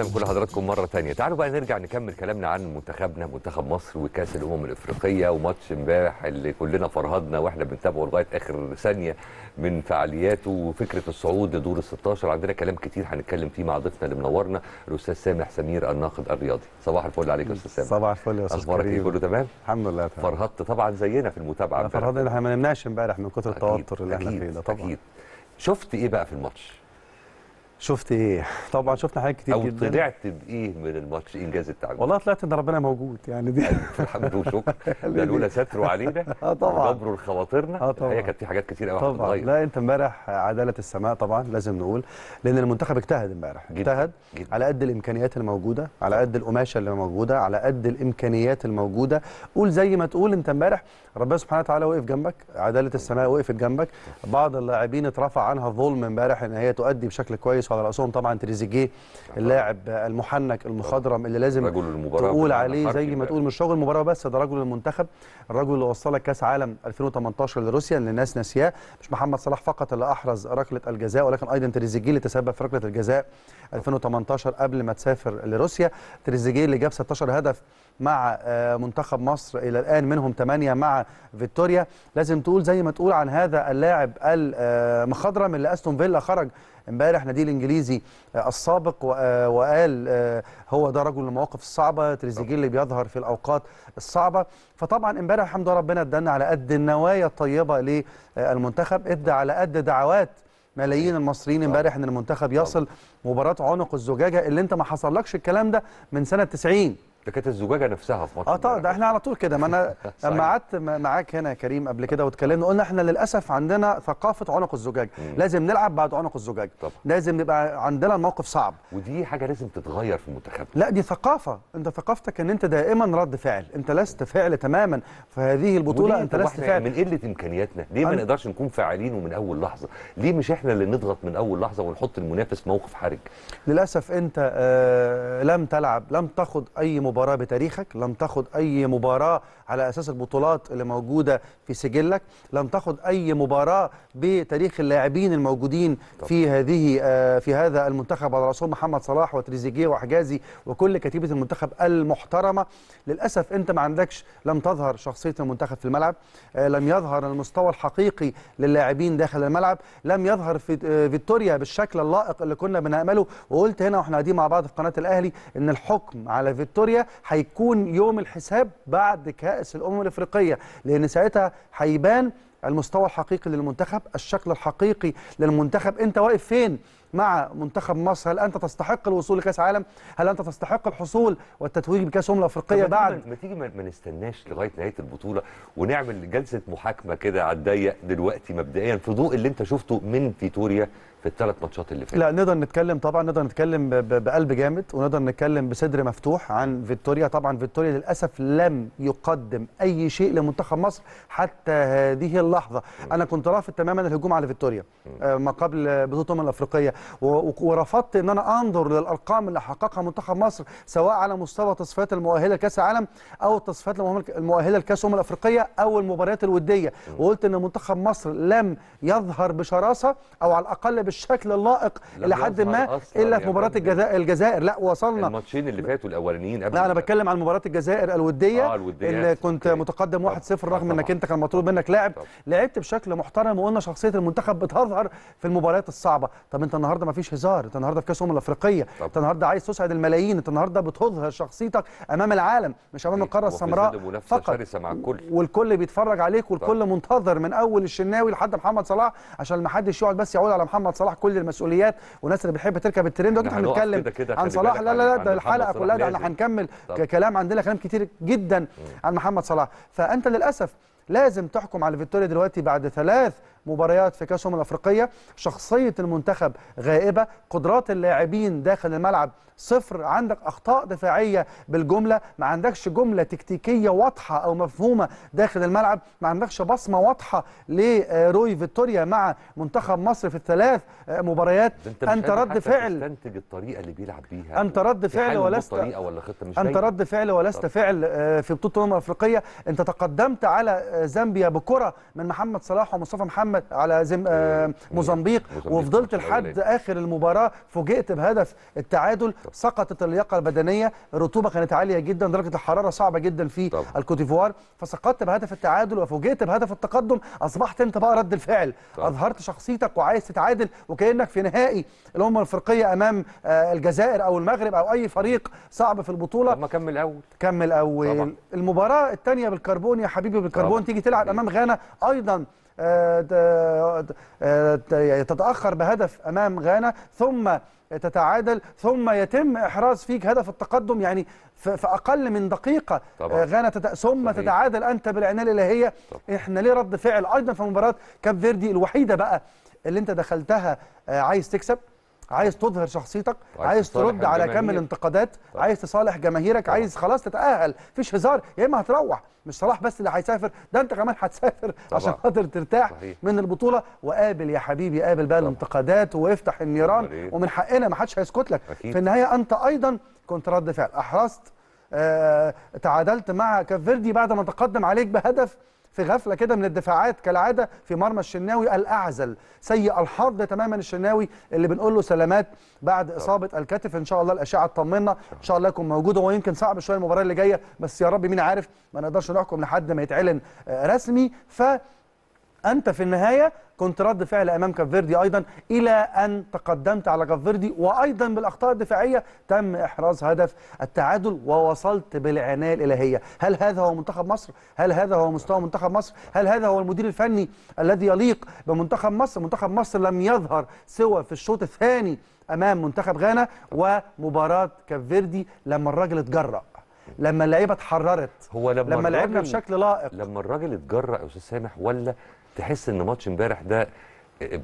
اهلا بكل حضراتكم مره ثانيه تعالوا بقى نرجع نكمل كلامنا عن منتخبنا منتخب مصر وكاس الامم الافريقيه وماتش امبارح اللي كلنا فرهدنا واحنا بنتابعه لغايه اخر ثانيه من فعالياته وفكره الصعود لدور ال 16 عندنا كلام كتير هنتكلم فيه مع ضيفنا اللي منورنا الاستاذ سامح سمير الناقد الرياضي صباح الفل عليك يا استاذ سامح صباح الفل يا استاذ اخبارك ايه كله تمام الحمد لله تمام فرهدت طبعا زينا في المتابعه فرهدنا احنا ما نمناش امبارح من كتر التوتر اللي احنا فيه ده طبعا اكيد شفت ايه بقى في الماتش شفت ايه؟ طبعا شفنا حاجات كتير أو جدا او طلعت بايه من الماتش انجاز إيه التعب والله طلعت ان ربنا موجود يعني دي الحمد وشكر ده لولا ستروا علينا اه طبعا جبره لخواطرنا اه طبعا الحقيقه كانت في حاجات كتير قوي طبعا لا انت امبارح عداله السماء طبعا لازم نقول لان المنتخب اجتهد امبارح اجتهد على قد الامكانيات الموجوده على قد القماشه اللي موجوده على قد الامكانيات الموجوده قول زي ما تقول انت امبارح ربنا سبحانه وتعالى وقف جنبك عداله السماء وقفت جنبك بعض اللاعبين اترفع عنها ظلم امبارح ان هي تؤدي بشكل كويس على راسهم طبعا تريزيجيه نعم. اللاعب المحنك المخضرم اللي لازم رجل المباراة تقول عليه زي ما تقول مش شغل المباراه بس ده رجل المنتخب الرجل اللي وصلك كاس عالم 2018 لروسيا اللي الناس ناسياه مش محمد صلاح فقط اللي احرز ركله الجزاء ولكن ايضا تريزيجيه اللي تسبب في ركله الجزاء 2018 قبل ما تسافر لروسيا تريزيجيه اللي جاب 16 هدف مع آه، منتخب مصر الى الان منهم 8 مع فيكتوريا لازم تقول زي ما تقول عن هذا اللاعب المخضرم آه، اللي استون فيلا خرج امبارح نادي الانجليزي آه، السابق آه، وقال آه، هو ده رجل المواقف الصعبه تريزيجيه اللي بيظهر في الاوقات الصعبه فطبعا امبارح الحمد لله ربنا ادانا على قد النوايا الطيبه للمنتخب ادى على قد دعوات ملايين المصريين امبارح ان المنتخب يصل مباراه عنق الزجاجه اللي انت ما حصلكش الكلام ده من سنه 90 ده كانت الزجاجه نفسها في مصر اه طبعا ده احنا على طول كده ما انا لما قعدت معاك هنا يا كريم قبل كده واتكلمنا قلنا احنا للاسف عندنا ثقافه عنق مم. لازم نلعب بعد عنق الزجاجه لازم يبقى عندنا الموقف صعب ودي حاجه لازم تتغير في المنتخب لا دي ثقافه انت ثقافتك ان انت دائما رد فعل انت لست فعل تماما في هذه البطوله انت لست فعل من قله امكانياتنا ليه ما نقدرش نكون فاعلين ومن اول لحظه ليه مش احنا اللي نضغط من اول لحظه ونحط المنافس موقف حرج للاسف انت آه لم تلعب لم تاخد اي مباراه بتاريخك لم تخض اي مباراه على اساس البطولات اللي موجوده في سجلك لم تخض اي مباراه بتاريخ اللاعبين الموجودين طبعا. في هذه آه، في هذا المنتخب على راسهم محمد صلاح وتريزيجيه وحجازي وكل كتيبه المنتخب المحترمه للاسف انت ما عندكش لم تظهر شخصيه المنتخب في الملعب آه، لم يظهر المستوى الحقيقي للاعبين داخل الملعب لم يظهر في آه، فيتوريا بالشكل اللائق اللي كنا بنامله وقلت هنا واحنا قاعدين مع بعض في قناه الاهلي ان الحكم على فيتوريا هيكون يوم الحساب بعد كاس كاس الامم الافريقيه لان ساعتها هيبان المستوى الحقيقي للمنتخب الشكل الحقيقي للمنتخب انت واقف فين مع منتخب مصر هل انت تستحق الوصول لكاس عالم هل انت تستحق الحصول والتتويج بكاس امم الافريقيه بعد ما تيجي ما نستناش لغايه نهايه البطوله ونعمل جلسه محاكمه كده على الضيق دلوقتي مبدئيا في ضوء اللي انت شفته من فيتوريا في الثلاث ماتشات اللي فاتت لا نقدر نتكلم طبعا نقدر نتكلم بقلب جامد ونقدر نتكلم بصدر مفتوح عن فيكتوريا طبعا فيكتوريا للاسف لم يقدم اي شيء لمنتخب مصر حتى هذه اللحظه انا كنت رافض تماما الهجوم على فيكتوريا آه، ما قبل بطوله الامم الافريقيه ورفضت ان انا انظر للارقام اللي حققها منتخب مصر سواء على مستوى تصفيات المؤهله لكاس العالم او التصفيات المؤهله لكاس الامم الافريقيه او المباريات الوديه وقلت ان منتخب مصر لم يظهر بشراسه او على الاقل بالشكل اللائق الى حد ما الا في مباراه الجزائر الجزائر لا وصلنا الماتشين اللي فاتوا الاولانيين قبل لا انا بتكلم عن مباراه الجزائر الوديه آه اللي كنت متقدم 1-0 رغم انك انت كان مطلوب منك لاعب لعبت بشكل محترم وقلنا شخصيه المنتخب بتظهر في المباريات الصعبه طب انت النهارده ما فيش هزار انت النهارده في كاس الامم الافريقيه انت النهارده عايز تسعد الملايين انت النهارده بتظهر شخصيتك امام العالم مش امام القاره السمراء فقط مع الكل. والكل بيتفرج عليك والكل منتظر من اول الشناوي لحد محمد صلاح عشان ما حدش يقعد بس يعود على محمد صلاح كل المسؤوليات والناس اللي بتحب تركب الترند دلوقتي يعني احنا بنتكلم عن صلاح لا لا لا ده الحلقه كلها ده احنا هنكمل كلام عندنا كلام كتير جدا عن محمد صلاح فانت للاسف لازم تحكم على فيتوريا دلوقتي بعد ثلاث مباريات في كاس الامم الافريقيه شخصيه المنتخب غائبه قدرات اللاعبين داخل الملعب صفر عندك اخطاء دفاعيه بالجمله ما عندكش جمله تكتيكيه واضحه او مفهومه داخل الملعب ما عندكش بصمه واضحه لروي فيتوريا مع منتخب مصر في الثلاث مباريات انت, انت رد فعل تنتج الطريقه اللي بيلعب بيها انت رد فعل ولست ولا خطه مش انت رد فعل ولست فعل آه، في بطوله الامم الافريقيه انت تقدمت على زامبيا بكره من محمد صلاح ومصطفى محمد محمد على زم... آه، إيه، إيه، موزمبيق وفضلت لحد اخر المباراه فوجئت بهدف التعادل سقطت اللياقه البدنيه الرطوبه كانت عاليه جدا درجه الحراره صعبه جدا في الكوتيفوار فسقطت بهدف التعادل وفوجئت بهدف التقدم اصبحت انت بقى رد الفعل طبعا. اظهرت شخصيتك وعايز تتعادل وكانك في نهائي الامم الافريقيه امام آه، الجزائر او المغرب او اي فريق صعب في البطوله طب ما كمل اول كمل اول طبعا. المباراه الثانيه بالكربون يا حبيبي بالكربون طبعا. تيجي تلعب امام غانا ايضا تتأخر بهدف أمام غانا ثم تتعادل ثم يتم إحراز فيك هدف التقدم يعني في أقل من دقيقة طبعا. آه، غانا تت... ثم صحيح. تتعادل أنت بالعناية الإلهية طبعا. إحنا ليه رد فعل أيضا في مباراة كاب فيردي الوحيدة بقى اللي أنت دخلتها آه، عايز تكسب عايز تظهر شخصيتك طيب، عايز ترد على كم الانتقادات طيب. عايز تصالح جماهيرك طبعا. عايز خلاص تتاهل مفيش هزار يا اما هتروح مش صلاح بس اللي هيسافر ده انت كمان هتسافر عشان خاطر ترتاح صحيح. من البطوله وقابل يا حبيبي قابل بقى الانتقادات وافتح النيران ومن حقنا ما حدش هيسكت لك في النهايه انت ايضا كنت رد فعل احرزت آه تعادلت مع كافيردي بعد ما تقدم عليك بهدف في غفله كده من الدفاعات كالعاده في مرمى الشناوي الاعزل سيء الحظ تماما الشناوي اللي بنقول له سلامات بعد اصابه الكتف ان شاء الله الاشعه تطمنا ان شاء الله يكون موجود هو يمكن صعب شويه المباراه اللي جايه بس يا رب مين عارف ما نقدرش نحكم لحد ما يتعلن آه، رسمي ف أنت في النهاية كنت رد فعل أمام كافيردي أيضا إلى أن تقدمت على كافيردي وأيضا بالأخطاء الدفاعية تم إحراز هدف التعادل ووصلت بالعناية الإلهية هل هذا هو منتخب مصر؟ هل هذا هو مستوى منتخب مصر؟ هل هذا هو المدير الفني الذي يليق بمنتخب مصر؟ منتخب مصر لم يظهر سوى في الشوط الثاني أمام منتخب غانا ومباراة كافيردي لما الراجل اتجرأ لما اللعيبه اتحررت هو لما, لما لعبنا بشكل لائق لما الراجل اتجرأ يا استاذ سامح ولا تحس ان ماتش امبارح ده آه، آه،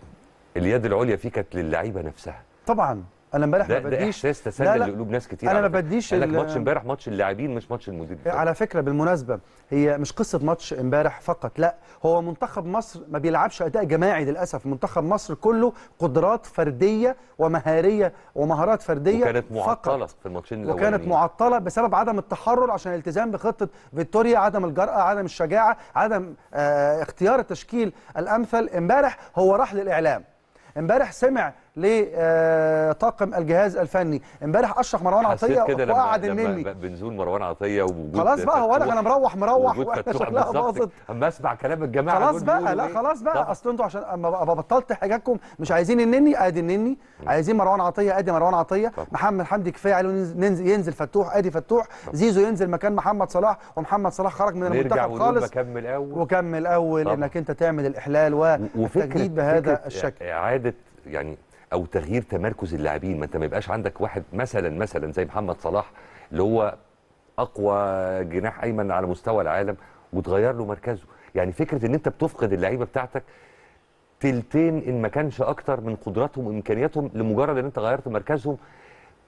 اليد العليا فيه كانت للعيبه نفسها طبعا انا امبارح ما بديش ده احساس تسلل لقلوب ناس كتير انا ما بديش قال لك ماتش امبارح ماتش اللاعبين مش ماتش المدير إيه، على فكره بالمناسبه هي مش قصه ماتش امبارح فقط لا هو منتخب مصر ما بيلعبش اداء جماعي للاسف منتخب مصر كله قدرات فرديه ومهاريه ومهارات فرديه وكانت معطله فقط. في الماتشين الاولين وكانت معطله بسبب عدم التحرر عشان الالتزام بخطه فيتوريا عدم الجرأه عدم الشجاعه عدم آه، اختيار التشكيل الامثل امبارح هو راح للاعلام امبارح سمع لطاقم الجهاز الفني امبارح اشرف مروان عطيه وقعد النني بنزول مروان عطيه ووجود خلاص بقى هو انا مروح مروح شكلها اما اسمع كلام الجماعه خلاص بقى لا إيه؟ خلاص بقى اصل انتوا عشان اما بطلت حاجاتكم مش عايزين النني ادي النني عايزين مروان عطيه ادي مروان عطيه طبعا. محمد حمدي كفايه عليه ينزل, ينزل فتوح ادي فتوح طبعا. زيزو ينزل مكان محمد صلاح ومحمد صلاح خرج من المنتخب خالص كمل اول وكمل اول انك انت تعمل الاحلال والتجديد بهذا الشكل اعاده يعني او تغيير تمركز اللاعبين ما انت ما يبقاش عندك واحد مثلا مثلا زي محمد صلاح اللي هو اقوى جناح ايمن على مستوى العالم وتغير له مركزه يعني فكره ان انت بتفقد اللعيبه بتاعتك تلتين ان ما كانش اكتر من قدراتهم وامكانياتهم لمجرد ان انت غيرت مركزهم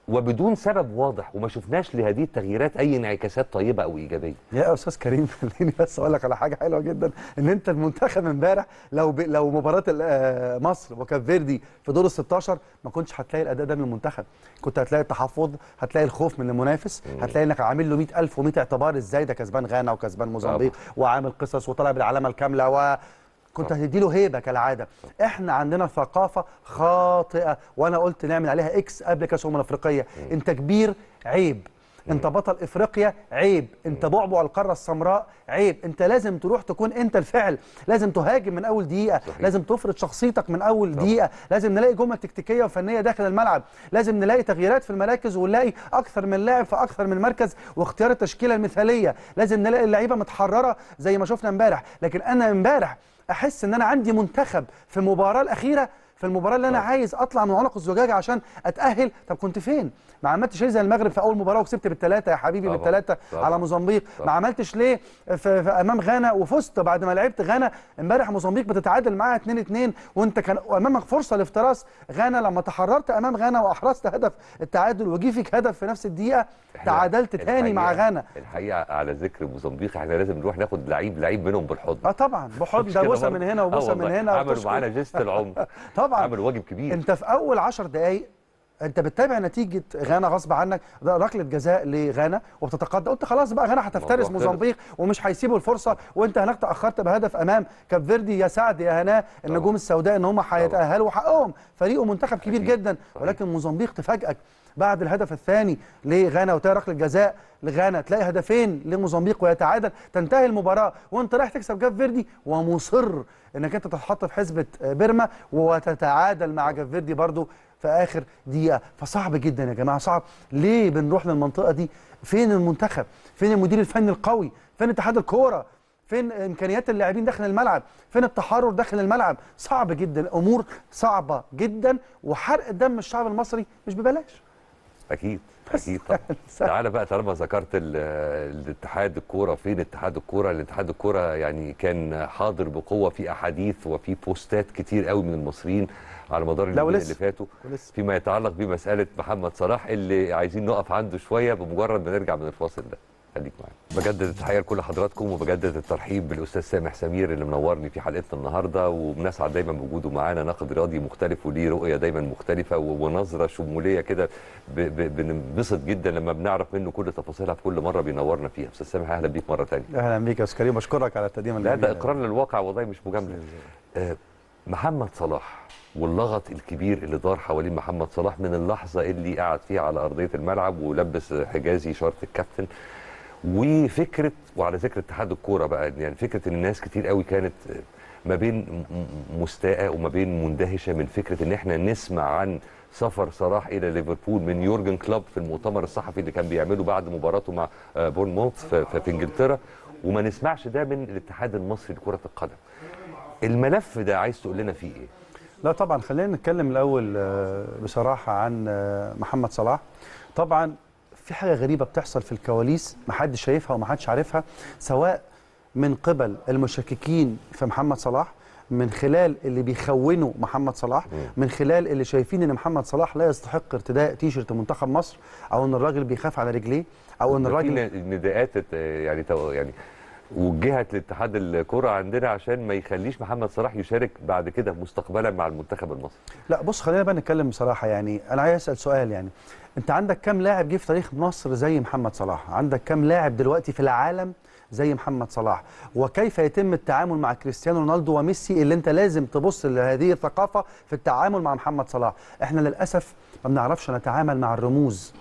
وبدون سبب واضح وما شفناش لهذه التغييرات اي انعكاسات طيبه او ايجابيه. يا استاذ كريم خليني بس اقول لك على حاجه حلوه جدا ان انت المنتخب امبارح لو ب... لو مباراه آه، مصر وكاب فيردي في دور ال 16 ما كنتش هتلاقي الاداء ده من المنتخب، كنت هتلاقي التحفظ، هتلاقي الخوف من المنافس، هتلاقي انك عامل له 100000 و100 اعتبار ازاي ده كسبان غانا وكسبان موزمبيق وعامل قصص وطلع بالعلامه الكامله و... كنت هتدي له هيبه كالعاده احنا عندنا ثقافه خاطئه وانا قلت نعمل عليها اكس قبل كاس الامم الافريقيه انت كبير عيب انت بطل افريقيا عيب انت بعبع القاره السمراء عيب انت لازم تروح تكون انت الفعل لازم تهاجم من اول دقيقه صحيح. لازم تفرض شخصيتك من اول طبعا. دقيقه لازم نلاقي جمل تكتيكيه وفنيه داخل الملعب لازم نلاقي تغييرات في المراكز ونلاقي اكثر من لاعب في اكثر من مركز واختيار التشكيله المثاليه لازم نلاقي اللعيبه متحرره زي ما شفنا امبارح لكن انا امبارح احس ان انا عندي منتخب في المباراه الاخيره في المباراه اللي انا آه. عايز اطلع من عنق الزجاجه عشان اتاهل طب كنت فين ما عملتش ليه زي المغرب في اول مباراه وكسبت بالثلاثه يا حبيبي طبعا. بالثلاثه طبعا. على موزمبيق ما عملتش ليه في, في امام غانا وفزت بعد ما لعبت غانا امبارح موزمبيق بتتعادل معاها 2 2 وانت كان امامك فرصه لافتراس غانا لما تحررت امام غانا واحرزت هدف التعادل وجي فيك هدف في نفس الدقيقه تعادلت تاني مع غانا الحقيقه على ذكر موزمبيق احنا لازم نروح ناخد لعيب لعيب منهم بالحضن اه طبعا بحضن ده بوسه من هنا وبوسه آه من هنا عملوا معانا جيست العمر طبعا عمل واجب كبير انت في اول 10 دقائق انت بتتابع نتيجه غانا غصب عنك ده ركله جزاء لغانا وبتتقدم قلت خلاص بقى غانا هتفترس موزمبيق ومش هيسيبوا الفرصه وانت هناك تاخرت بهدف امام كاب فيردي يا سعد يا هنا النجوم السوداء ان هم هيتاهلوا وحقهم فريقه منتخب كبير جدا ولكن موزمبيق تفاجئك بعد الهدف الثاني لغانا وتلاقي ركله جزاء لغانا تلاقي هدفين لموزمبيق ويتعادل تنتهي المباراه وانت رايح تكسب جاف فيردي ومصر انك انت تتحط في حسبه آه، بيرما وتتعادل مع جاف فيردي برضو في اخر دقيقه فصعب جدا يا جماعه صعب ليه بنروح للمنطقه دي فين المنتخب فين المدير الفني القوي فين اتحاد الكوره فين امكانيات اللاعبين داخل الملعب فين التحرر داخل الملعب صعب جدا امور صعبه جدا وحرق دم الشعب المصري مش ببلاش اكيد اكيد طبعا تعالى بقى طالما ذكرت الاتحاد الكوره فين اتحاد الكوره الاتحاد الكوره يعني كان حاضر بقوه في احاديث وفي بوستات كتير قوي من المصريين على مدار اليومين اللي فاتوا فيما يتعلق بمساله محمد صلاح اللي عايزين نقف عنده شويه بمجرد ما نرجع من الفاصل ده خليك معانا بجدد التحيه لكل حضراتكم وبجدد الترحيب بالاستاذ سامح سمير اللي منورني في حلقتنا النهارده وبنسعد دايما بوجوده معانا ناقد رياضي مختلف وليه رؤيه دايما مختلفه ونظره شموليه كده بننبسط جدا لما بنعرف منه كل تفاصيلها في كل مره بينورنا فيها استاذ سامح اهلا بيك مره ثانيه اهلا بيك يا استاذ كريم بشكرك على التقديم الجميل لا ده اقرار للواقع والله مش مجامله آه محمد صلاح واللغط الكبير اللي دار حوالين محمد صلاح من اللحظه اللي قعد فيها على ارضيه الملعب ولبس حجازي شارة الكابتن وفكره وعلى ذكر اتحاد الكوره بقى يعني فكره ان الناس كتير قوي كانت ما بين مستاءه وما بين مندهشه من فكره ان احنا نسمع عن سفر صلاح الى ليفربول من يورجن كلوب في المؤتمر الصحفي اللي كان بيعمله بعد مباراته مع آه، بورنموث في انجلترا وما نسمعش ده من الاتحاد المصري لكره القدم. الملف ده عايز تقول لنا فيه ايه؟ لا طبعا خلينا نتكلم الاول آه، بصراحه عن آه، محمد صلاح. طبعا في حاجه غريبه بتحصل في الكواليس محدش شايفها ومحدش عارفها سواء من قبل المشككين في محمد صلاح من خلال اللي بيخونوا محمد صلاح من خلال اللي شايفين ان محمد صلاح لا يستحق ارتداء تيشرت منتخب مصر او ان الراجل بيخاف على رجليه او ان الراجل نداءات آه، يعني يعني وجهه الاتحاد الكره عندنا عشان ما يخليش محمد صلاح يشارك بعد كده مستقبلا مع المنتخب المصري لا بص خلينا بقى نتكلم بصراحه يعني انا عايز اسال سؤال يعني انت عندك كام لاعب جه في تاريخ مصر زي محمد صلاح عندك كام لاعب دلوقتي في العالم زي محمد صلاح وكيف يتم التعامل مع كريستيانو رونالدو وميسي اللي انت لازم تبص لهذه الثقافه في التعامل مع محمد صلاح احنا للاسف ما بنعرفش نتعامل مع الرموز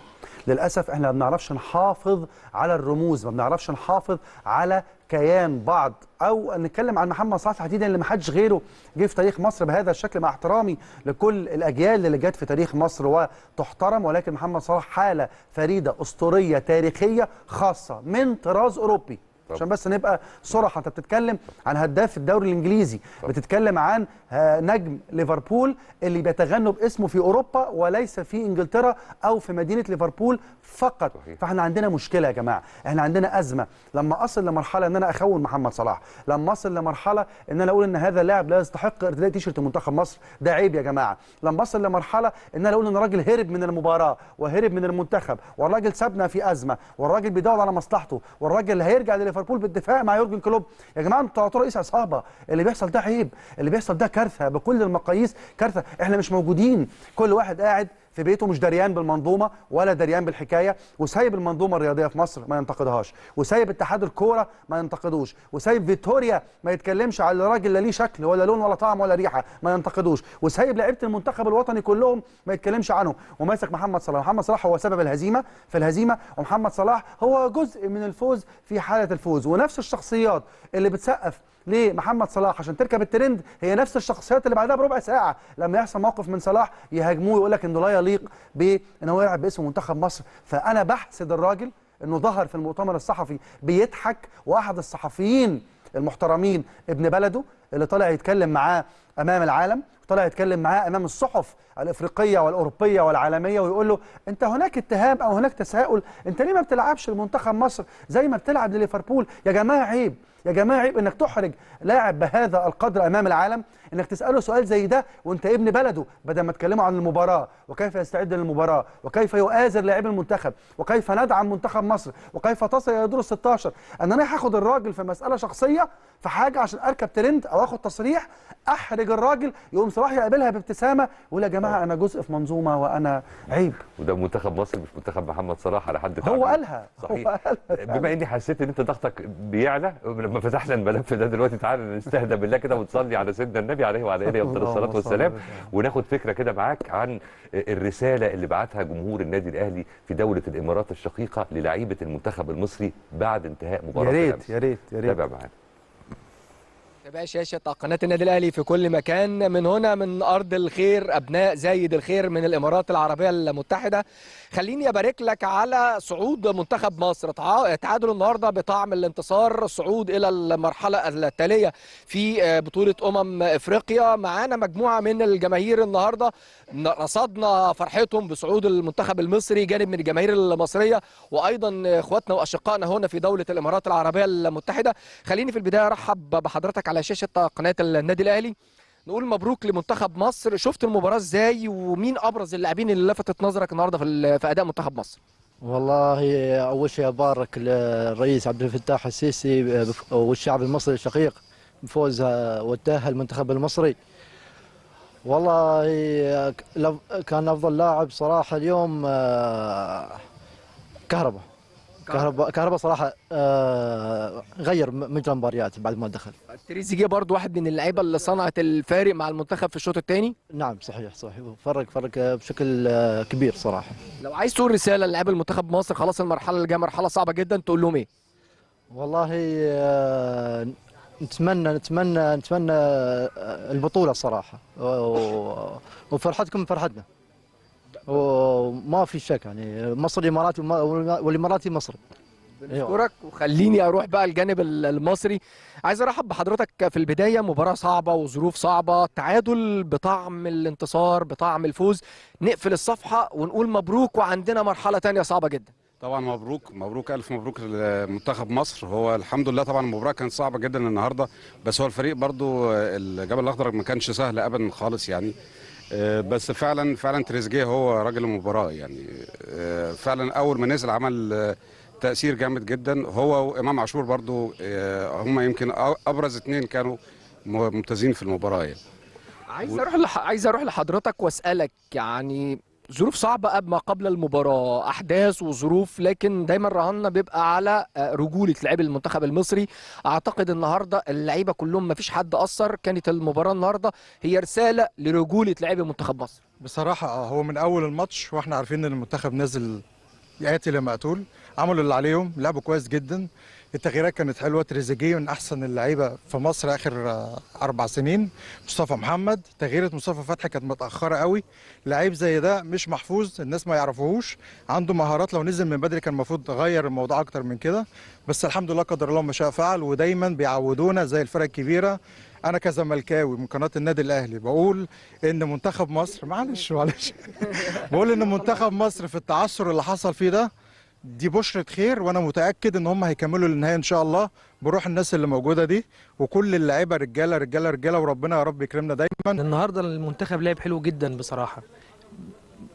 للاسف احنا ما بنعرفش نحافظ على الرموز ما بنعرفش نحافظ على كيان بعض او نتكلم عن محمد صلاح تحديدا اللي ما حدش غيره جه في تاريخ مصر بهذا الشكل مع احترامي لكل الاجيال اللي جت في تاريخ مصر وتحترم ولكن محمد صلاح حاله فريده اسطوريه تاريخيه خاصه من طراز اوروبي عشان بس نبقى صراحه انت بتتكلم عن هداف الدوري الانجليزي طب. بتتكلم عن آه، نجم ليفربول اللي بيتغنوا باسمه في اوروبا وليس في انجلترا او في مدينه ليفربول فقط صحيح. فاحنا عندنا مشكله يا جماعه احنا عندنا ازمه لما اصل لمرحله ان انا اخون محمد صلاح لما اصل لمرحله ان انا اقول ان هذا لاعب لا يستحق ارتداء تيشيرت منتخب مصر ده عيب يا جماعه لما اصل لمرحله ان انا اقول ان الراجل هرب من المباراه وهرب من المنتخب والراجل سابنا في ازمه والراجل بيدور على مصلحته والراجل هيرجع لليفربول ليفربول بالدفاع مع يورجن كلوب يا جماعه انتوا على رئيس عصابه اللي بيحصل ده عيب اللي بيحصل ده كارثه بكل المقاييس كارثه احنا مش موجودين كل واحد قاعد في بيته مش دريان بالمنظومه ولا دريان بالحكايه وسايب المنظومه الرياضيه في مصر ما ينتقدهاش وسايب اتحاد الكوره ما ينتقدوش وسايب فيتوريا ما يتكلمش على راجل لا ليه شكل ولا لون ولا طعم ولا ريحه ما ينتقدوش وسايب لعيبه المنتخب الوطني كلهم ما يتكلمش عنهم وماسك محمد صلاح محمد صلاح هو سبب الهزيمه في الهزيمه ومحمد صلاح هو جزء من الفوز في حاله الفوز ونفس الشخصيات اللي بتسقف ليه محمد صلاح عشان تركب الترند هي نفس الشخصيات اللي بعدها بربع ساعه لما يحصل موقف من صلاح يهاجموه ويقول لك انه لا يليق بان هو يلعب باسم منتخب مصر فانا بحسد الراجل انه ظهر في المؤتمر الصحفي بيضحك واحد الصحفيين المحترمين ابن بلده اللي طالع يتكلم معاه امام العالم وطلع يتكلم معاه امام الصحف الافريقيه والاوروبيه والعالميه ويقول له انت هناك اتهام او هناك تساؤل انت ليه ما بتلعبش لمنتخب مصر زي ما بتلعب لليفربول يا جماعه عيب يا جماعه عيب انك تحرج لاعب بهذا القدر امام العالم انك تساله سؤال زي ده وانت ابن بلده بدل ما تكلمه عن المباراه وكيف يستعد للمباراه وكيف يؤازر لاعب المنتخب وكيف ندعم منتخب مصر وكيف تصل الى دور 16 ان انا هاخد الراجل في مساله شخصيه في حاجه عشان اركب ترند او اخد تصريح احرج يزعج الراجل يقوم صلاح يقابلها بابتسامه ويقول يا جماعه آه. انا جزء في منظومه وانا عيب وده منتخب مصر مش منتخب محمد صلاح على حد هو قالها صحيح هو قالها بما اني حسيت ان انت ضغطك بيعلى لما فتحنا الملف ده دلوقتي تعالى نستهدى بالله كده ونصلي على سيدنا النبي عليه وعلى اله افضل الصلاه والسلام وناخد فكره كده معاك عن الرساله اللي بعتها جمهور النادي الاهلي في دوله الامارات الشقيقه للعيبه المنتخب المصري بعد انتهاء مباراه يا ريت يا ريت يا ريت تابع معانا متابعي شاشة قناة النادي الأهلي في كل مكان من هنا من أرض الخير أبناء زايد الخير من الإمارات العربية المتحدة خليني ابارك لك على صعود منتخب مصر تعادل النهارده بطعم الانتصار صعود الى المرحله التاليه في آه، بطوله امم افريقيا معانا مجموعه من الجماهير النهارده رصدنا فرحتهم بصعود المنتخب المصري جانب من الجماهير المصريه وايضا اخواتنا واشقائنا هنا في دوله الامارات العربيه المتحده خليني في البدايه ارحب بحضرتك على شاشه قناه النادي الاهلي نقول مبروك لمنتخب مصر شفت المباراه ازاي ومين ابرز اللاعبين اللي لفتت نظرك النهارده في اداء منتخب مصر والله اول شيء ابارك للرئيس عبد الفتاح السيسي والشعب المصري الشقيق بفوز وتاهل المنتخب المصري والله كان افضل لاعب صراحه اليوم آه، كهرباء كهربا كهربا صراحه آه غير مجرى المباريات بعد ما دخل تريزيجيه برضو واحد من اللعيبه اللي صنعت الفارق مع المنتخب في الشوط الثاني نعم صحيح صحيح فرق فرق آه، بشكل آه، كبير صراحه لو عايز تقول رساله للاعيبه المنتخب مصر خلاص المرحله اللي جايه مرحله صعبه جدا تقول لهم ايه والله آه، نتمنى نتمنى نتمنى البطوله صراحه وفرحتكم فرحتنا وما في شك يعني مصر الاماراتي والاماراتي مصر بنشكرك وخليني اروح بقى الجانب المصري عايز ارحب بحضرتك في البدايه مباراه صعبه وظروف صعبه تعادل بطعم الانتصار بطعم الفوز نقفل الصفحه ونقول مبروك وعندنا مرحله ثانيه صعبه جدا طبعا مبروك مبروك الف مبروك لمنتخب مصر هو الحمد لله طبعا المباراه كانت صعبه جدا النهارده بس هو الفريق برضو الجبل الاخضر ما كانش سهل ابدا خالص يعني آه، بس فعلا فعلا تريزيجيه هو راجل المباراه يعني آه، فعلا اول ما نزل عمل آه، تاثير جامد جدا هو وامام عاشور برضو هم يمكن ابرز اثنين كانوا ممتازين في المباراه يعني عايز اروح لح... عايز اروح لحضرتك واسالك يعني ظروف صعبة قبل ما قبل المباراة أحداث وظروف لكن دايما رهاننا بيبقى على آه، رجولة لعيب المنتخب المصري أعتقد النهاردة اللعيبة كلهم ما فيش حد أثر كانت المباراة النهاردة هي رسالة لرجولة لعيب منتخب مصر بصراحة آه، هو من أول الماتش وإحنا عارفين إن المنتخب نازل ياتي لما مقتول عملوا اللي عليهم لعبوا كويس جدا التغييرات كانت حلوه تريزيجيه من احسن اللعيبه في مصر اخر آه، اربع سنين مصطفى محمد تغييره مصطفى فتحي كانت متاخره قوي لعيب زي ده مش محفوظ الناس ما يعرفوهوش عنده مهارات لو نزل من بدري كان المفروض غير الموضوع اكتر من كده بس الحمد لله قدر الله ما شاء فعل ودايما بيعودونا زي الفرق الكبيره انا كزملكاوي من قناه النادي الاهلي بقول ان منتخب مصر معلش معلش بقول ان منتخب مصر في التعثر اللي حصل فيه ده دي بشرة خير وانا متاكد ان هم هيكملوا للنهايه ان شاء الله بروح الناس اللي موجوده دي وكل اللعيبه رجاله رجاله رجاله وربنا يا رب يكرمنا دايما النهارده المنتخب لعب حلو جدا بصراحه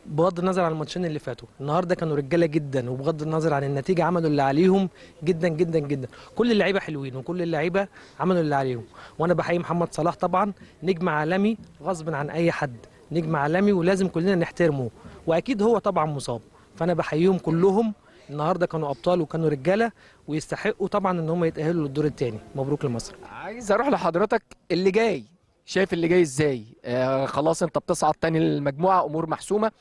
بغض النظر عن الماتشين اللي فاتوا النهارده كانوا رجاله جدا وبغض النظر عن النتيجه عملوا اللي عليهم جدا جدا جدا كل اللعيبه حلوين وكل اللعيبه عملوا اللي عليهم وانا بحيي محمد صلاح طبعا نجم عالمي غصب عن اي حد نجم عالمي ولازم كلنا نحترمه واكيد هو طبعا مصاب فانا بحييهم كلهم النهارده كانوا ابطال وكانوا رجاله ويستحقوا طبعا ان هم يتاهلوا للدور الثاني مبروك لمصر عايز اروح لحضرتك اللي جاي شايف اللي جاي ازاي آه خلاص انت بتصعد تاني للمجموعه امور محسومه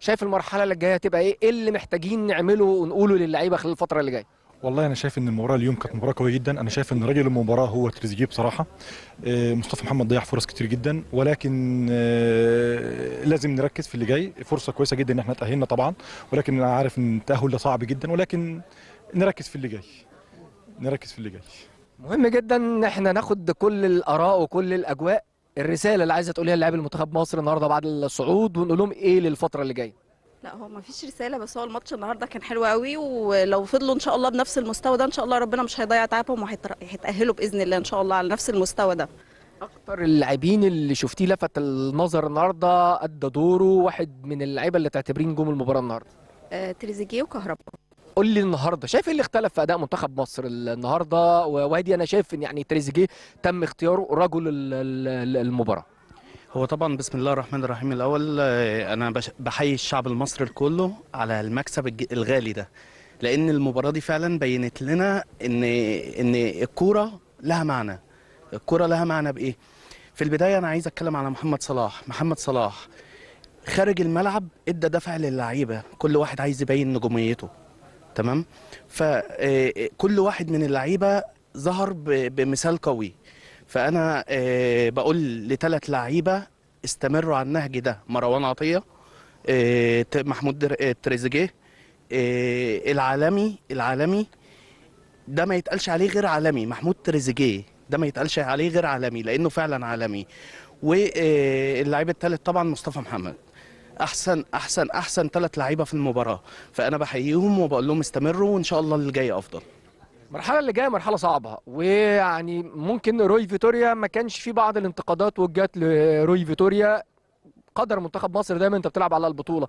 شايف المرحله اللي جايه هتبقى ايه ايه اللي محتاجين نعمله ونقوله للعيبه خلال الفتره اللي جايه والله انا شايف ان المباراه اليوم كانت مباراه قويه جدا انا شايف ان رجل المباراه هو تريزيجيه بصراحه آه، مصطفى محمد ضيع فرص كتير جدا ولكن آه، لازم نركز في اللي جاي فرصه كويسه جدا ان احنا تاهلنا طبعا ولكن انا عارف ان التاهل ده صعب جدا ولكن نركز في اللي جاي نركز في اللي جاي مهم جدا ان احنا ناخد كل الاراء وكل الاجواء الرساله اللي عايزه تقولها للاعيبه المنتخب مصر النهارده بعد الصعود ونقول لهم ايه للفتره اللي جايه لا هو ما فيش رساله بس هو الماتش النهارده كان حلو قوي ولو فضلوا ان شاء الله بنفس المستوى ده ان شاء الله ربنا مش هيضيع تعبهم وهيتاهلوا باذن الله ان شاء الله على نفس المستوى ده اكتر اللاعبين اللي شفتيه لفت النظر النهارده ادى دوره واحد من اللعيبه اللي تعتبرين نجوم المباراه النهارده آه، تريزيجيه وكهربا قول لي النهارده شايف ايه اللي اختلف في اداء منتخب مصر النهارده وادي انا شايف ان يعني تريزيجيه تم اختياره رجل المباراه هو طبعا بسم الله الرحمن الرحيم الاول آه، انا بحيي الشعب المصري كله على المكسب الغالي ده لان المباراه دي فعلا بينت لنا ان ان الكوره لها معنى الكوره لها معنى بايه في البدايه انا عايز اتكلم على محمد صلاح محمد صلاح خارج الملعب ادى دفع للعيبه كل واحد عايز يبين نجوميته تمام فكل آه، آه، واحد من اللعيبه ظهر بمثال قوي فانا آه، بقول لثلاث لعيبه استمروا على النهج ده مروان عطيه آه، محمود آه، تريزيجيه العالمي العالمي ده ما يتقالش عليه غير عالمي محمود تريزيجيه ده ما يتقالش عليه غير عالمي لانه فعلا عالمي واللعيب الثالث طبعا مصطفى محمد احسن احسن احسن ثلاث لعيبه في المباراه فانا بحييهم وبقول لهم استمروا وان شاء الله اللي جاي افضل المرحله اللي جايه مرحله صعبه ويعني ممكن روي فيتوريا ما كانش في بعض الانتقادات وجات لروي فيتوريا قدر منتخب مصر دايما انت بتلعب على البطوله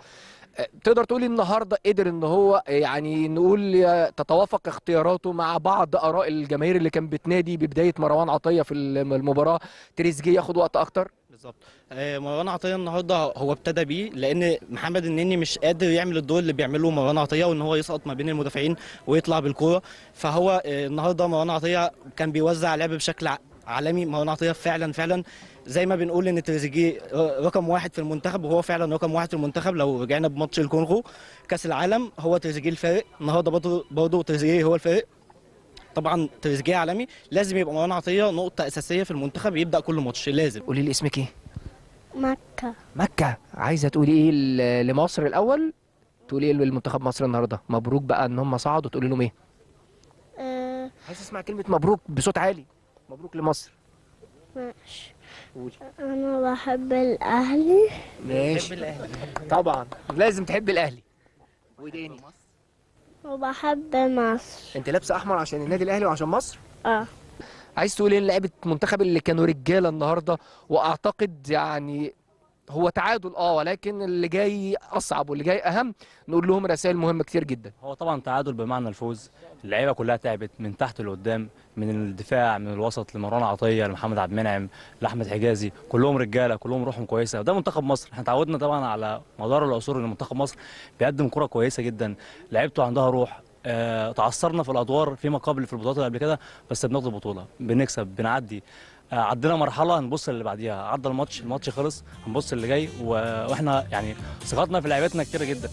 أه، تقدر تقول النهارده قدر ان هو يعني نقول تتوافق اختياراته مع بعض اراء الجماهير اللي كان بتنادي ببدايه مروان عطيه في المباراه تريزيجيه ياخد وقت اكتر بالظبط آه، مروان عطيه النهارده هو ابتدى بيه لان محمد النني مش قادر يعمل الدور اللي بيعمله مروان عطيه وان هو يسقط ما بين المدافعين ويطلع بالكوره فهو آه، النهارده مروان عطيه كان بيوزع لعب بشكل عالمي مروان عطيه فعلا فعلا زي ما بنقول ان تريزيجيه رقم واحد في المنتخب وهو فعلا رقم واحد في المنتخب لو رجعنا بماتش الكونغو كاس العالم هو تريزيجيه الفارق النهارده برضه برضه تريزيجيه هو الفارق طبعا تريزيجيه عالمي لازم يبقى مروان عطيه نقطه اساسيه في المنتخب يبدا كل ماتش لازم قولي لي اسمك ايه مكه مكه عايزه تقولي ايه لمصر الاول تقولي ايه للمنتخب مصر النهارده مبروك بقى ان هم صعدوا تقولي لهم ايه أه عايز اسمع كلمه مبروك بصوت عالي مبروك لمصر ماشي قولي انا بحب الاهلي ماشي بحب الاهلي طبعا لازم تحب الاهلي وايه وبحب مصر انت لابسه احمر عشان النادي الاهلي وعشان مصر اه عايز تقول ايه لعيبه المنتخب اللي كانوا رجاله النهارده واعتقد يعني هو تعادل اه ولكن اللي جاي اصعب واللي جاي اهم نقول لهم رسائل مهمه كتير جدا هو طبعا تعادل بمعنى الفوز اللعيبه كلها تعبت من تحت لقدام من الدفاع من الوسط لمروان عطيه لمحمد عبد المنعم لاحمد حجازي كلهم رجاله كلهم روحهم كويسه وده منتخب مصر احنا تعودنا طبعا على مدار العصور ان منتخب مصر بيقدم كره كويسه جدا لعيبته عندها روح أه تعثرنا في الادوار فيما قبل في البطولات اللي قبل كده بس بناخد البطوله بنكسب بنعدي آه، عدينا مرحله هنبص اللي بعديها عدى الماتش الماتش خلص هنبص اللي جاي واحنا يعني ثقتنا في لعيبتنا كتيره جدا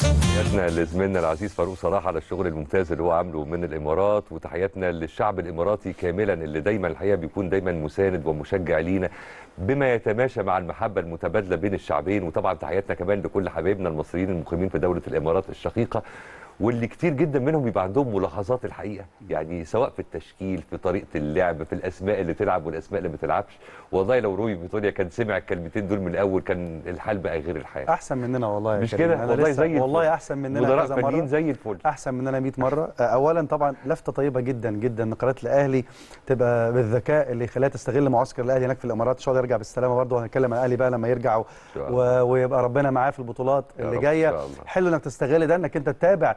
تحياتنا لزميلنا العزيز فاروق صلاح على الشغل الممتاز اللي هو عامله من الامارات وتحياتنا للشعب الاماراتي كاملا اللي دايما الحقيقه بيكون دايما مساند ومشجع لينا بما يتماشى مع المحبه المتبادله بين الشعبين وطبعا تحياتنا كمان لكل حبايبنا المصريين المقيمين في دوله الامارات الشقيقه واللي كتير جدا منهم بيبقى عندهم ملاحظات الحقيقه يعني سواء في التشكيل في طريقه اللعب في الاسماء اللي تلعب والاسماء اللي ما تلعبش والله لو روي فيتوريا كان سمع الكلمتين دول من الاول كان الحال بقى غير الحال احسن مننا والله مش كده والله زي والله احسن مننا كذا مره زي الفل احسن مننا 100 مره اولا طبعا لفته طيبه جدا جدا نقلات الاهلي تبقى بالذكاء اللي خلاها تستغل معسكر الاهلي هناك في الامارات ان شاء الله يرجع بالسلامه برضه وهنتكلم عن الاهلي بقى لما يرجع و... ويبقى ربنا معاه في البطولات اللي جايه حلو انك تستغل ده انك انت تتابع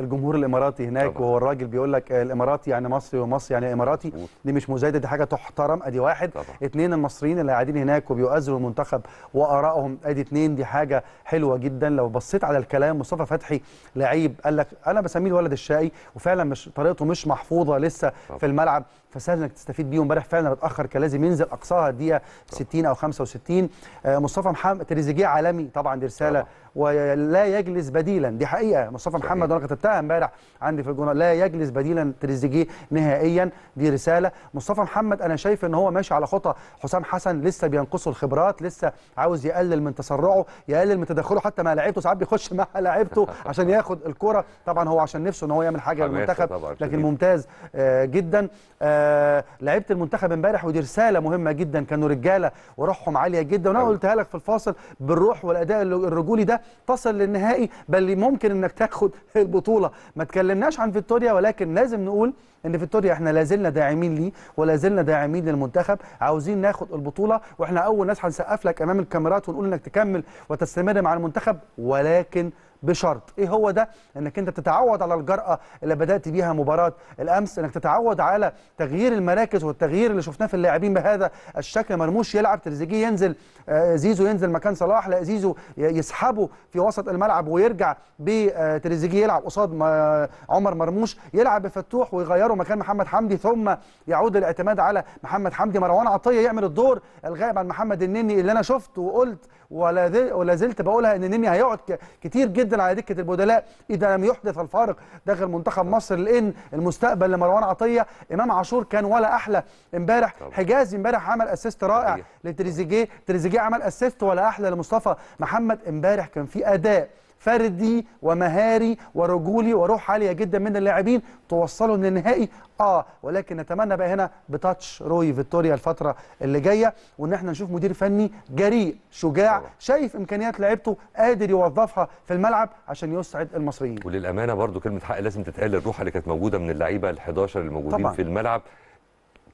الجمهور الاماراتي هناك طبعا. وهو الراجل بيقول لك الاماراتي يعني مصري ومصري يعني اماراتي دي مش مزايده دي حاجه تحترم ادي واحد طبعا. اتنين المصريين اللي قاعدين هناك وبيؤازروا المنتخب وارائهم ادي اتنين دي حاجه حلوه جدا لو بصيت على الكلام مصطفى فتحي لعيب قال لك انا بسميه الولد الشقي وفعلا مش طريقته مش محفوظه لسه طبعا. في الملعب فسهل انك تستفيد بيه امبارح فعلا اتاخر كان لازم ينزل اقصاها الدقيقه 60 او 65 آه، مصطفى محمد تريزيجيه عالمي طبعا دي رساله طبعا. ولا يجلس بديلا دي حقيقه مصطفى محمد درجه قلتها امبارح عندي في الجونه لا يجلس بديلا تريزيجيه نهائيا دي رساله مصطفى محمد انا شايف ان هو ماشي على خطى حسام حسن لسه بينقصه الخبرات لسه عاوز يقلل من تسرعه يقلل من تدخله حتى مع لعيبته ساعات بيخش مع لعيبته عشان ياخد الكره طبعا هو عشان نفسه ان هو يعمل حاجه للمنتخب لكن ممتاز آه، جدا آه، لعيبه المنتخب امبارح ودي رساله مهمه جدا كانوا رجاله وروحهم عاليه جدا وانا أيوه. قلتها لك في الفاصل بالروح والاداء الرجولي ده تصل للنهائي بل ممكن انك تاخد البطوله البطوله ما تكلمناش عن فيكتوريا ولكن لازم نقول ان فيكتوريا احنا لازلنا داعمين ليه ولازلنا داعمين للمنتخب عاوزين ناخد البطوله واحنا اول ناس هنسقف لك امام الكاميرات ونقول انك تكمل وتستمر مع المنتخب ولكن بشرط ايه هو ده انك انت تتعود على الجرأة اللي بدأت بيها مباراة الامس انك تتعود على تغيير المراكز والتغيير اللي شفناه في اللاعبين بهذا الشكل مرموش يلعب تريزيجيه ينزل آه، زيزو ينزل مكان صلاح لا زيزو يسحبه في وسط الملعب ويرجع بتريزيجيه آه، يلعب قصاد آه، عمر مرموش يلعب بفتوح ويغيره مكان محمد حمدي ثم يعود الاعتماد على محمد حمدي مروان عطيه يعمل الدور الغائب عن محمد النني اللي انا شفته وقلت ولا زلت بقولها ان نيمي هيقعد كتير جدا على دكه البدلاء اذا لم يحدث الفارق داخل منتخب مصر لان المستقبل لمروان عطيه امام عاشور كان ولا احلى امبارح حجازي امبارح عمل اسيست رائع لتريزيجيه تريزيجيه عمل اسيست ولا احلى لمصطفى محمد امبارح كان في اداء فردي ومهاري ورجولي وروح عاليه جدا من اللاعبين توصلوا للنهائي اه ولكن نتمنى بقى هنا بتاتش روي فيتوريا الفتره اللي جايه وان احنا نشوف مدير فني جريء شجاع شايف امكانيات لعيبته قادر يوظفها في الملعب عشان يسعد المصريين وللامانه برضو كلمه حق لازم تتقال الروح اللي كانت موجوده من اللعيبه ال11 الموجودين طبعًا. في الملعب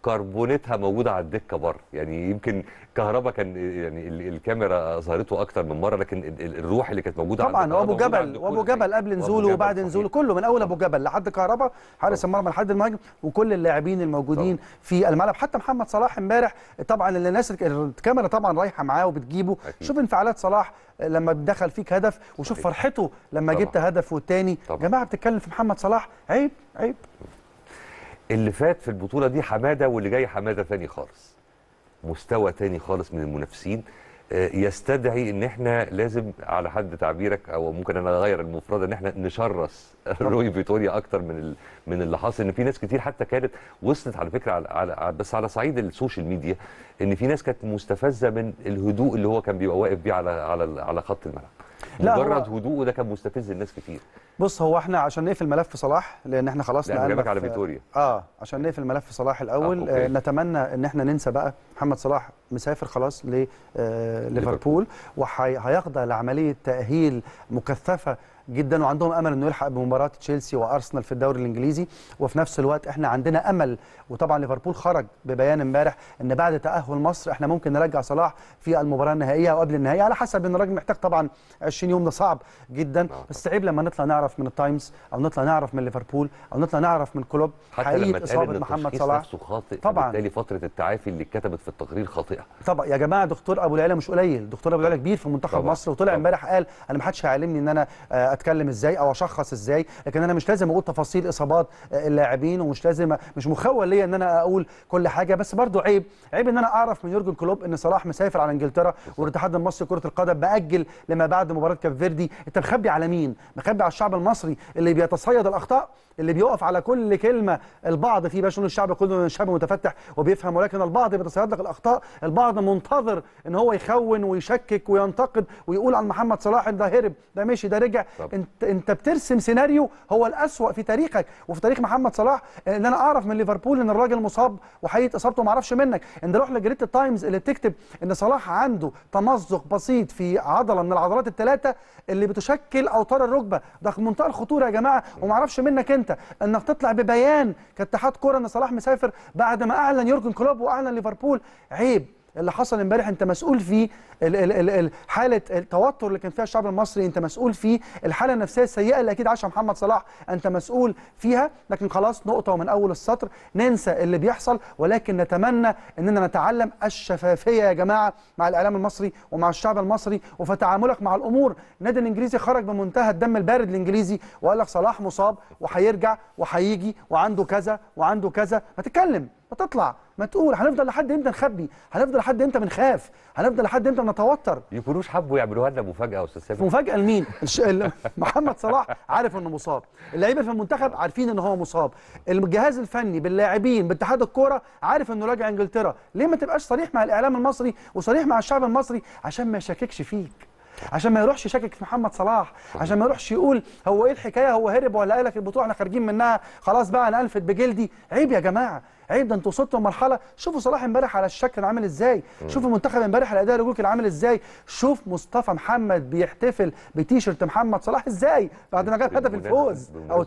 كربونتها موجوده على الدكه بره يعني يمكن كهربا كان يعني الكاميرا ظهرته اكتر من مره لكن الروح اللي كانت موجوده طبعا وابو جبل وابو جبل قبل نزوله وبعد نزوله كله من اول ابو جبل لحد كهربا حارس المرمى لحد المهاجم وكل اللاعبين الموجودين طبعا. في الملعب حتى محمد صلاح امبارح طبعا اللي الناس الكاميرا طبعا رايحه معاه وبتجيبه أكيد. شوف انفعالات صلاح لما دخل فيك هدف وشوف فرحته لما طبعا. جبت هدف والتاني طبعا. جماعه بتتكلم في محمد صلاح عيب عيب اللي فات في البطوله دي حماده واللي جاي حماده ثاني خالص مستوى ثاني خالص من المنافسين آه، يستدعي ان احنا لازم على حد تعبيرك او ممكن انا اغير المفرده ان احنا نشرس روي فيتوريا اكتر من من اللي حاصل ان في ناس كتير حتى كانت وصلت على فكره على, على بس على صعيد السوشيال ميديا ان في ناس كانت مستفزه من الهدوء اللي هو كان بيبقى واقف بيه على على على خط الملعب لا مجرد هدوءه ده كان مستفز الناس كتير بص هو احنا عشان نقفل ملف صلاح لان احنا خلاص نقلبك على فيتوريا اه عشان نقفل ملف صلاح الاول آه, آه نتمنى ان احنا ننسى بقى محمد صلاح مسافر خلاص لليفربول آه ليفربول وهيخضع لعمليه تاهيل مكثفه جدا وعندهم امل انه يلحق بمباراه تشيلسي وارسنال في الدوري الانجليزي وفي نفس الوقت احنا عندنا امل وطبعا ليفربول خرج ببيان امبارح ان بعد تاهل مصر احنا ممكن نرجع صلاح في المباراه النهائيه وقبل النهائيه على حسب ان الراجل محتاج طبعا 20 يوم ده صعب جدا نعم. بس عيب لما نطلع نعرف من التايمز او نطلع نعرف من ليفربول او نطلع نعرف من كلوب حقيقه اصابه محمد صلاح نفسه خاطئ طبعا بالتالي فتره التعافي اللي اتكتبت في التقرير خاطئه طبعا يا جماعه دكتور ابو العيله مش قليل دكتور ابو العيله كبير في منتخب مصر وطلع امبارح قال انا ما حدش هيعلمني ان انا آه، اتكلم ازاي او اشخص ازاي لكن انا مش لازم اقول تفاصيل اصابات آه، اللاعبين ومش لازم مش مخول ليا ان انا اقول كل حاجه بس برضو عيب عيب ان انا اعرف من يورجن كلوب ان صلاح مسافر على انجلترا والاتحاد المصري لكره القدم باجل لما بعد مباراه كاب فيردي انت مخبي على مين مخبي على الشعب المصري اللي بيتصيد الاخطاء اللي بيقف على كل كلمه البعض فيه باشون الشعب كله شعب متفتح وبيفهم ولكن البعض بيتصيد لك الاخطاء البعض منتظر ان هو يخون ويشكك وينتقد ويقول عن محمد صلاح ده هرب ده مشي ده رجع طبعا. انت انت بترسم سيناريو هو الاسوأ في تاريخك وفي تاريخ محمد صلاح ان انا اعرف من ليفربول ان الراجل مصاب وحقيقه اصابته ما اعرفش منك ان روح لجريده تايمز اللي بتكتب ان صلاح عنده تمزق بسيط في عضله من العضلات الثلاثه اللي بتشكل اوتار الركبه ده في منتهى الخطوره يا جماعه وما اعرفش منك انت انك تطلع ببيان كاتحاد كوره ان صلاح مسافر بعد ما اعلن يورجن كلوب واعلن ليفربول عيب اللي حصل امبارح انت مسؤول فيه حاله التوتر اللي كان فيها الشعب المصري انت مسؤول فيه الحاله النفسيه السيئه اللي اكيد عاشها محمد صلاح انت مسؤول فيها لكن خلاص نقطه ومن اول السطر ننسى اللي بيحصل ولكن نتمنى اننا نتعلم الشفافيه يا جماعه مع الاعلام المصري ومع الشعب المصري وفي تعاملك مع الامور النادي الانجليزي خرج بمنتهى الدم البارد الانجليزي وقال لك صلاح مصاب وهيرجع وهيجي وعنده كذا وعنده كذا ما تتكلم ما تطلع ما تقول هنفضل لحد امتى نخبي هنفضل لحد امتى بنخاف هنفضل لحد امتى بنتوتر يكونوش حبوا يعملوها لنا مفاجاه يا استاذ سامي مفاجاه لمين محمد صلاح عارف انه مصاب اللعيبه في المنتخب عارفين ان هو مصاب الجهاز الفني باللاعبين باتحاد الكوره عارف انه راجع انجلترا ليه ما تبقاش صريح مع الاعلام المصري وصريح مع الشعب المصري عشان ما يشككش فيك عشان ما يروحش يشكك في محمد صلاح عشان ما يروحش يقول هو ايه الحكايه هو هرب ولا قالك البطوله احنا خارجين منها خلاص بقى انا الفت بجلدي عيب يا جماعه عيب ده انتوا وصلتوا لمرحله شوفوا صلاح امبارح على الشكل كان عامل ازاي شوفوا المنتخب امبارح الاداء اللي كان عامل ازاي شوف مصطفى محمد بيحتفل بتيشرت محمد صلاح ازاي بعد ما جاب هدف الفوز او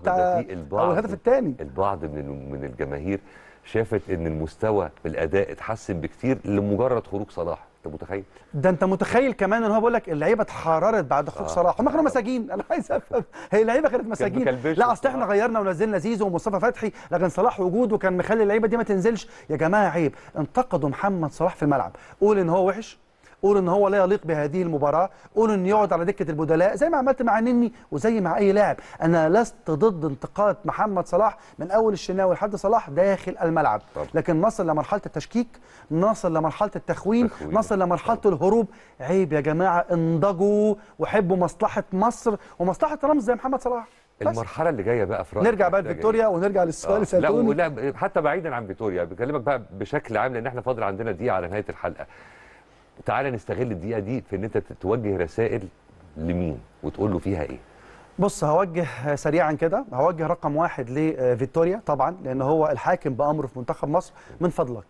او الهدف الثاني البعض من من الجماهير شافت ان المستوى الاداء اتحسن بكتير لمجرد خروج صلاح انت متخيل ده انت متخيل كمان ان هو بيقول لك اللعيبه اتحررت بعد خروج آه. صلاح هم كانوا مساجين انا عايز افهم هي اللعيبه كانت مساجين لا اصل احنا غيرنا ونزلنا زيزو ومصطفى فتحي لكن صلاح وجوده كان مخلي اللعيبه دي ما تنزلش يا جماعه عيب انتقدوا محمد صلاح في الملعب قول ان هو وحش قول ان هو لا يليق بهذه المباراه قول ان يقعد على دكه البدلاء زي ما عملت مع نني وزي مع اي لاعب انا لست ضد انتقاد محمد صلاح من اول الشناوي لحد صلاح داخل الملعب طبعا. لكن نصل لمرحله التشكيك نصل لمرحله التخوين تخوين. نصل لمرحله طبعا. الهروب عيب يا جماعه انضجوا وحبوا مصلحه مصر ومصلحه رمز زي محمد صلاح المرحله اللي جايه بقى في نرجع بقى إيه؟ لفيكتوريا ونرجع للسؤال آه. لا ولا حتى بعيدا عن فيكتوريا بكلمك بقى بشكل عام لان احنا فاضل عندنا دقيقه على نهايه الحلقه تعالى نستغل الدقيقه دي في ان انت توجه رسائل لمين وتقول له فيها ايه بص هوجه سريعا كده هوجه رقم واحد لفيتوريا آه، طبعا لان هو الحاكم بامره في منتخب مصر من فضلك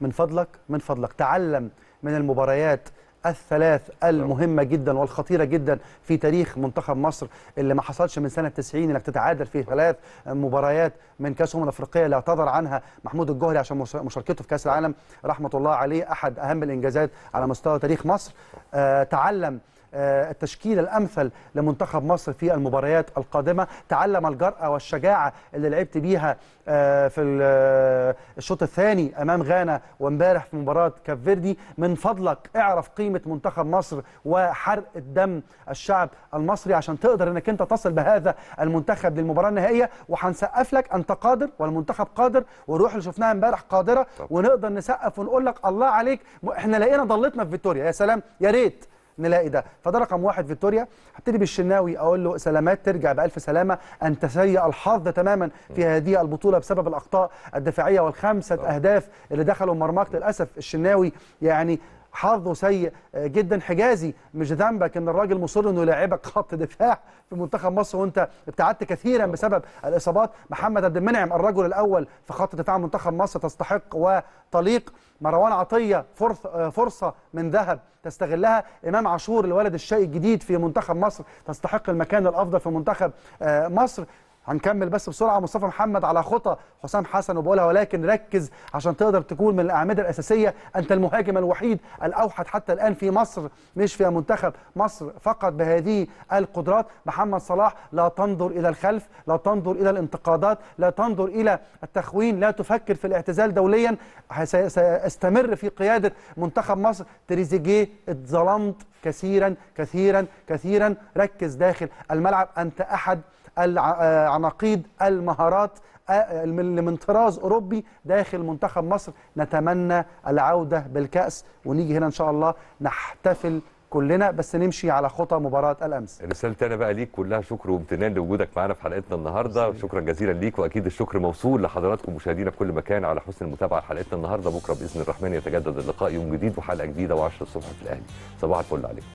من فضلك من فضلك تعلم من المباريات الثلاث نعم. المهمه جدا والخطيره جدا في تاريخ منتخب مصر اللي ما حصلش من سنه 90 انك تتعادل في ثلاث مباريات من كاس الامم الافريقيه اللي اعتذر عنها محمود الجوهري عشان مشاركته في كاس العالم رحمه الله عليه احد اهم الانجازات على مستوى تاريخ مصر آه، تعلم آه، التشكيل الأمثل لمنتخب مصر في المباريات القادمة تعلم الجرأة والشجاعة اللي لعبت بيها آه، في آه، الشوط الثاني أمام غانا وامبارح في مباراة كاب فيردي من فضلك اعرف قيمة منتخب مصر وحرق الدم الشعب المصري عشان تقدر أنك أنت تصل بهذا المنتخب للمباراة النهائية وهنسقف لك أنت قادر والمنتخب قادر والروح اللي شفناها امبارح قادرة ونقدر نسقف ونقول لك الله عليك احنا لقينا ضلتنا في فيتوريا يا سلام يا ريت نلاقي ده فده رقم واحد فيكتوريا هبتدي بالشناوي اقول له سلامات ترجع بالف سلامه انت سيء الحظ تماما في هذه البطوله بسبب الاخطاء الدفاعيه والخمسه اهداف اللي دخلوا مرماك للاسف الشناوي يعني حظه سيء آه، جدا حجازي مش ذنبك ان الراجل مصر انه يلاعبك خط دفاع في منتخب مصر وانت ابتعدت كثيرا بسبب الاصابات محمد عبد المنعم الرجل الاول في خط دفاع منتخب مصر تستحق وطليق مروان عطيه آه، فرصه من ذهب تستغلها امام عاشور الولد الشقي الجديد في منتخب مصر تستحق المكان الافضل في منتخب آه، مصر هنكمل بس بسرعه مصطفى محمد على خطى حسام حسن وبقولها ولكن ركز عشان تقدر تكون من الاعمده الاساسيه انت المهاجم الوحيد الاوحد حتى الان في مصر مش في منتخب مصر فقط بهذه القدرات محمد صلاح لا تنظر الى الخلف لا تنظر الى الانتقادات لا تنظر الى التخوين لا تفكر في الاعتزال دوليا ساستمر في قياده منتخب مصر تريزيجيه اتظلمت كثيرا كثيرا كثيرا ركز داخل الملعب انت احد العناقيد آه، المهارات آه، آه، اللي من طراز اوروبي داخل منتخب مصر نتمنى العوده بالكاس ونيجي هنا ان شاء الله نحتفل كلنا بس نمشي على خطى مباراه الامس رسالتي انا بقى ليك كلها شكر وامتنان لوجودك معانا في حلقتنا النهارده شكرا جزيلا ليك واكيد الشكر موصول لحضراتكم مشاهدينا في كل مكان على حسن المتابعه لحلقتنا النهارده بكره باذن الرحمن يتجدد اللقاء يوم جديد وحلقه جديده و10 الصبح في الاهلي صباح الفل عليكم